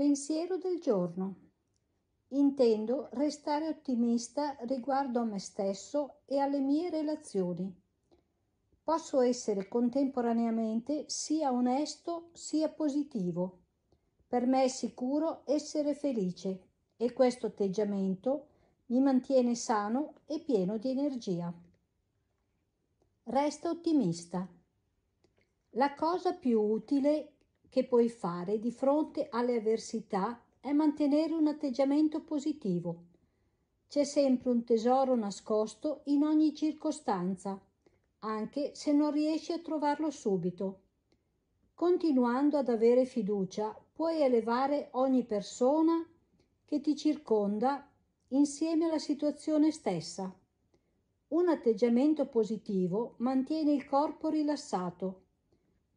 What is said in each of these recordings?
Pensiero del giorno. Intendo restare ottimista riguardo a me stesso e alle mie relazioni. Posso essere contemporaneamente sia onesto sia positivo. Per me è sicuro essere felice e questo atteggiamento mi mantiene sano e pieno di energia. Resta ottimista. La cosa più utile che puoi fare di fronte alle avversità è mantenere un atteggiamento positivo. C'è sempre un tesoro nascosto in ogni circostanza, anche se non riesci a trovarlo subito. Continuando ad avere fiducia, puoi elevare ogni persona che ti circonda insieme alla situazione stessa. Un atteggiamento positivo mantiene il corpo rilassato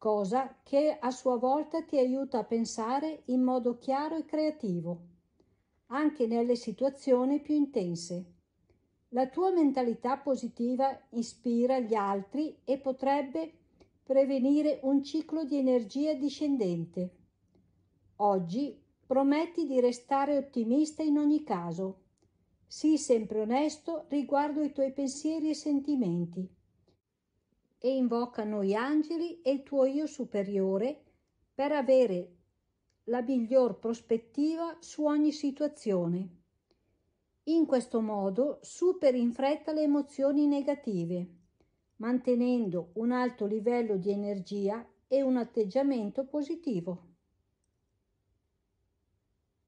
cosa che a sua volta ti aiuta a pensare in modo chiaro e creativo, anche nelle situazioni più intense. La tua mentalità positiva ispira gli altri e potrebbe prevenire un ciclo di energia discendente. Oggi prometti di restare ottimista in ogni caso. Sii sempre onesto riguardo ai tuoi pensieri e sentimenti e invoca noi angeli e il tuo io superiore per avere la miglior prospettiva su ogni situazione. In questo modo superi in fretta le emozioni negative, mantenendo un alto livello di energia e un atteggiamento positivo.